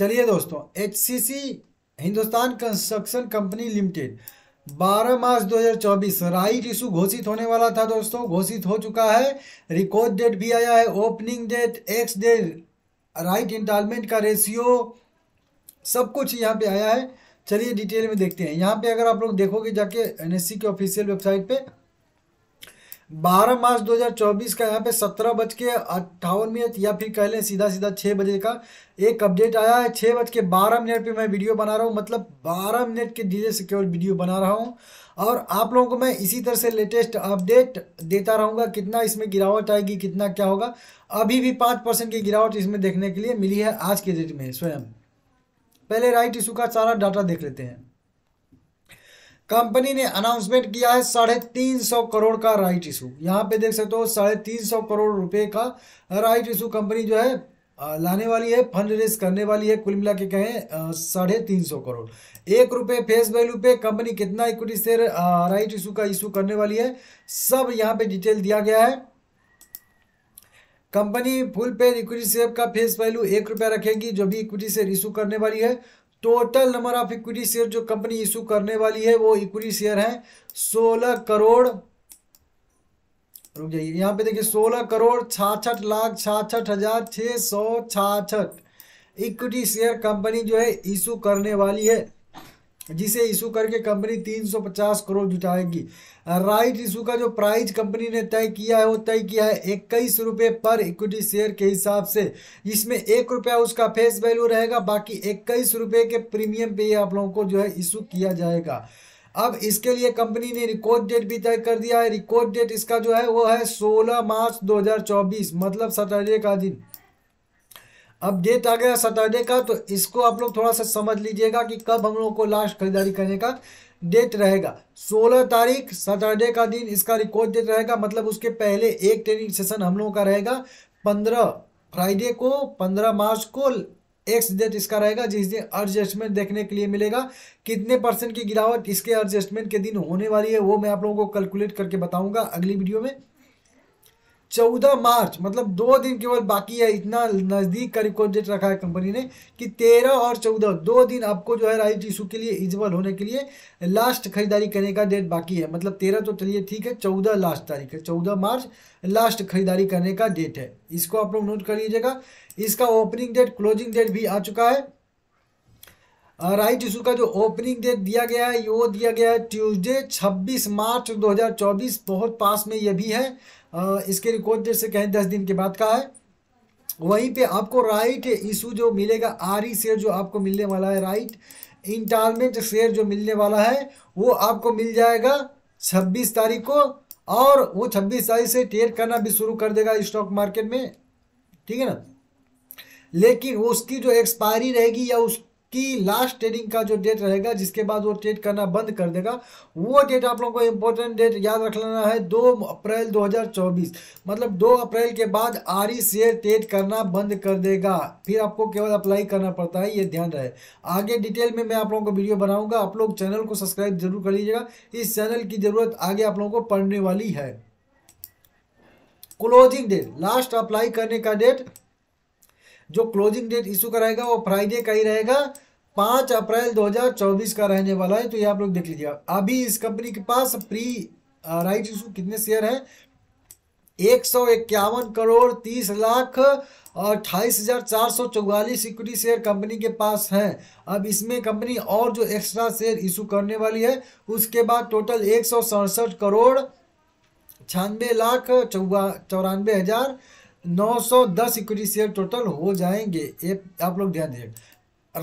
चलिए दोस्तों H Hindustan construction company limited 12 March 2024 right issue घोषित होने वाला था दोस्तों घोषित हो चुका है रिकॉर्ड डेट भी आया है opening date ex date right entitlement का रेशियो सब कुछ यहाँ पे आया है चलिए डिटेल में देखते हैं यहाँ पे अगर आप लोग देखोगे जाके एनएससी के ऑफिशियल वेबसाइट पे बारह मार्च 2024 का यहाँ पे सत्रह बज के अट्ठावन मिनट या फिर कह लें सीधा सीधा छः बजे का एक अपडेट आया है छः बज के बारह मिनट पर मैं वीडियो बना रहा हूँ मतलब बारह मिनट के डीजे से केवल वीडियो बना रहा हूँ और आप लोगों को मैं इसी तरह से लेटेस्ट अपडेट देता रहूँगा कितना इसमें गिरावट आएगी कितना क्या होगा अभी भी पाँच परसेंट की गिरावट इसमें देखने के लिए मिली है आज के डेट में स्वयं पहले राइट इशू का सारा डाटा देख लेते हैं कंपनी ने अनाउंसमेंट किया है साढ़े तीन सौ करोड़ का राइट इशू यहाँ पे देख सकते हो साढ़े तीन सौ करोड़ रुपए का राइट इशू कंपनी जो है लाने वाली है फंड रेस करने वाली है कुल मिला के कहें साढ़े तीन सौ करोड़ एक रुपये फेस वैल्यू पे कंपनी कितना इक्विटी शेयर राइट इशू का इशू करने वाली है सब यहाँ पे डिटेल दिया गया है company full paid equity share का फेस वैल्यू एक रुपया रखेगी जो भी इक्विटी शेयर इशू करने वाली है total number of equity share जो कंपनी इशू करने वाली है वो इक्विटी शेयर है सोलह करोड़ रुक जाइए यहाँ पे देखिए सोलह करोड़ छाछठ लाख छाछठ हजार छः सौ छाछठ इक्विटी शेयर कंपनी जो है इशू करने वाली है जिसे इशू करके कंपनी 350 करोड़ जुटाएगी राइट इशू का जो प्राइस कंपनी ने तय किया है वो तय किया है इक्कीस रुपये पर इक्विटी शेयर के हिसाब से इसमें एक रुपया उसका फेस वैल्यू रहेगा बाकी इक्कीस रुपये के प्रीमियम पे आप लोगों को जो है इशू किया जाएगा अब इसके लिए कंपनी ने रिकॉर्ड डेट भी तय कर दिया है रिकॉर्ड डेट इसका जो है वो है सोलह मार्च दो मतलब सैटरडे का दिन अब डेट आ गया सैटरडे का तो इसको आप लोग थोड़ा सा समझ लीजिएगा कि कब हम लोगों को लास्ट खरीदारी करने का डेट रहेगा 16 तारीख सैटरडे का दिन इसका रिकॉर्ड डेट रहेगा मतलब उसके पहले एक ट्रेनिंग सेशन हम लोगों का रहेगा 15 फ्राइडे को 15 मार्च को एक्स डेट इसका रहेगा जिस दिन एडजस्टमेंट देखने के लिए मिलेगा कितने परसेंट की गिरावट इसके एडजस्टमेंट के दिन होने वाली है वो मैं आप लोगों को कैलकुलेट करके बताऊंगा अगली वीडियो में चौदह मार्च मतलब दो दिन केवल बाकी है इतना नज़दीक करीब को डेट रखा है कंपनी ने कि तेरह और चौदह दो दिन आपको जो है राइट इशू के लिए इजबल होने के लिए लास्ट खरीदारी करने का डेट बाकी है मतलब तेरह तो चलिए ठीक है चौदह लास्ट तारीख है चौदह मार्च लास्ट खरीदारी करने का डेट है इसको आप लोग नोट कर लीजिएगा इसका ओपनिंग डेट क्लोजिंग डेट भी आ चुका है राइट इशू का जो ओपनिंग डेट दिया गया है वो दिया गया है ट्यूसडे 26 मार्च 2024 बहुत पास में ये भी है इसके रिकॉर्ड डेट से कहें दस दिन के बाद का है वहीं पे आपको राइट इशू जो मिलेगा आर ई शेयर जो आपको मिलने वाला है राइट इंटारमेंट शेयर जो मिलने वाला है वो आपको मिल जाएगा छब्बीस तारीख को और वो छब्बीस तारीख से ट्रेड करना भी शुरू कर देगा स्टॉक मार्केट में ठीक है ना लेकिन उसकी जो एक्सपायरी रहेगी या उस कि लास्ट ट्रेडिंग का जो डेट रहेगा जिसके बाद वो ट्रेड करना बंद कर देगा वो डेट आप लोगों को इम्पोर्टेंट डेट याद रख लेना है दो अप्रैल 2024 मतलब दो अप्रैल के बाद आरी शेयर ट्रेड करना बंद कर देगा फिर आपको केवल अप्लाई करना पड़ता है ये ध्यान रहे आगे डिटेल में मैं आप लोगों को वीडियो बनाऊँगा आप लोग चैनल को सब्सक्राइब जरूर कर लीजिएगा इस चैनल की ज़रूरत आगे आप लोगों को पड़ने वाली है क्लोजिंग डेट लास्ट अप्लाई करने का डेट जो क्लोजिंग डेट इशू कराएगा वो फ्राइडे का ही रहेगा पाँच अप्रैल 2024 का रहने वाला है तो ये आप लोग देख लीजिए अभी इस कंपनी के पास प्री राइट इशू कितने शेयर हैं एक सौ इक्यावन करोड़ तीस लाख और अट्ठाईस हज़ार चार सौ चौवालीस इक्विटी शेयर कंपनी के पास है अब इसमें कंपनी और जो एक्स्ट्रा शेयर इशू करने वाली है उसके बाद टोटल एक सौ सड़सठ करोड़ छियानवे लाख चौवा चौरानबे हज़ार 910 इक्विटी शेयर टोटल हो जाएंगे ये आप लोग ध्यान दीजिए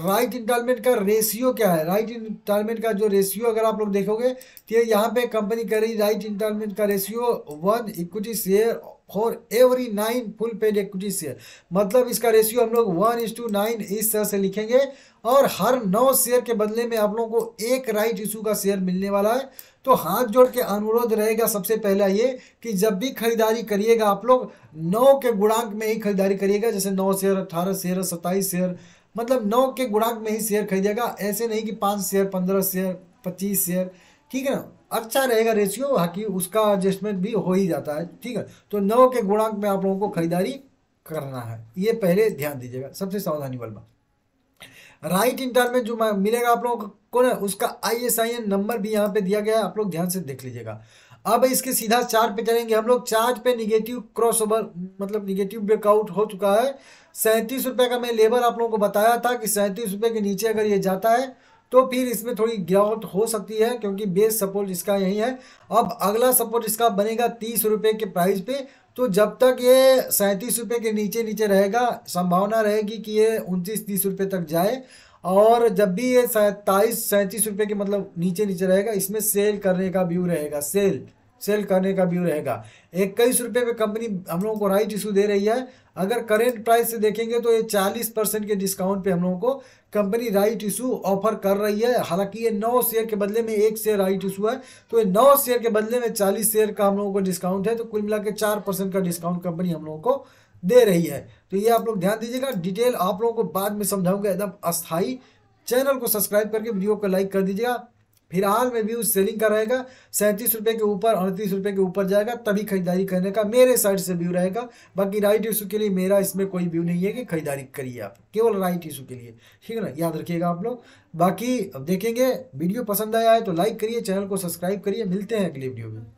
राइट इंटॉलमेंट का रेशियो क्या है राइट इंटॉलमेंट का जो रेशियो अगर आप लोग देखोगे तो ये यहाँ पे कंपनी कर रही राइट इंस्टॉलमेंट का ratio one equity share for every nine full paid equity share मतलब इसका रेशियो हम लोग वन इस टू नाइन इस तरह से लिखेंगे और हर नौ शेयर के बदले में आप लोगों को एक राइट इशू का शेयर मिलने वाला है तो हाथ जोड़ के अनुरोध रहेगा सबसे पहला ये कि जब भी खरीदारी करिएगा आप लोग नौ के गुणांक में ही खरीदारी करिएगा जैसे नौ शेयर अट्ठारह शेयर सत्ताईस शेयर मतलब नौ के गुणांक में ही शेयर खरीदेगा ऐसे नहीं कि पाँच शेयर पंद्रह शेयर पच्चीस शेयर ठीक है ना अच्छा रहेगा रेशियो हाकि उसका एडजस्टमेंट भी हो ही जाता है ठीक है तो नौ के गुणांक में आप लोगों को खरीदारी करना है ये पहले ध्यान दीजिएगा सबसे सावधानी वाली बात राइट इंटर में जो मिलेगा आप लोगों को ना उसका आई नंबर भी यहाँ पे दिया गया है आप लोग ध्यान से देख लीजिएगा अब इसके सीधा चार्ट पे चलेंगे हम लोग चार्ट पे निगेटिव ओवर मतलब निगेटिव ब्रेकआउट हो चुका है सैंतीस रुपये का मैं लेबर आप लोगों को बताया था कि सैंतीस रुपये के नीचे अगर ये जाता है तो फिर इसमें थोड़ी गिरावट हो सकती है क्योंकि बेस सपोर्ट इसका यही है अब अगला सपोर्ट इसका बनेगा तीस रुपये के प्राइस पे तो जब तक ये सैंतीस रुपये के नीचे नीचे रहेगा संभावना रहेगी कि ये उनतीस तीस रुपये तक जाए और जब भी ये सैंतालीस सैंतीस रुपये के मतलब नीचे नीचे रहेगा इसमें सेल करने का व्यू रहेगा सेल सेल करने का व्यू रहेगा इक्कीस रुपये पे कंपनी हम लोगों को राइट इशू दे रही है अगर करेंट प्राइस से देखेंगे तो ये चालीस परसेंट के डिस्काउंट पे हम लोगों को कंपनी राइट इशू ऑफर कर रही है हालांकि ये नौ शेयर के बदले में एक शेयर राइट इशू है तो ये नौ शेयर के बदले में चालीस शेयर का हम लोगों को डिस्काउंट है तो कुल मिला के चार परसेंट का डिस्काउंट कंपनी हम लोगों को दे रही है तो ये आप लोग ध्यान दीजिएगा डिटेल आप लोगों को बाद में समझाऊंगा एकदम अस्थाई चैनल को सब्सक्राइब करके वीडियो को लाइक कर दीजिएगा फिलहाल में व्यू सेलिंग का रहेगा सैंतीस रुपये के ऊपर अड़तीस रुपये के ऊपर जाएगा तभी खरीदारी करने का मेरे साइड से व्यू रहेगा बाकी राइट इशू के लिए मेरा इसमें कोई व्यू नहीं है कि खरीदारी करिए आप केवल राइट इशू के लिए ठीक है ना याद रखिएगा आप लोग बाकी अब देखेंगे वीडियो पसंद आया है तो लाइक करिए चैनल को सब्सक्राइब करिए मिलते हैं अगले वीडियो में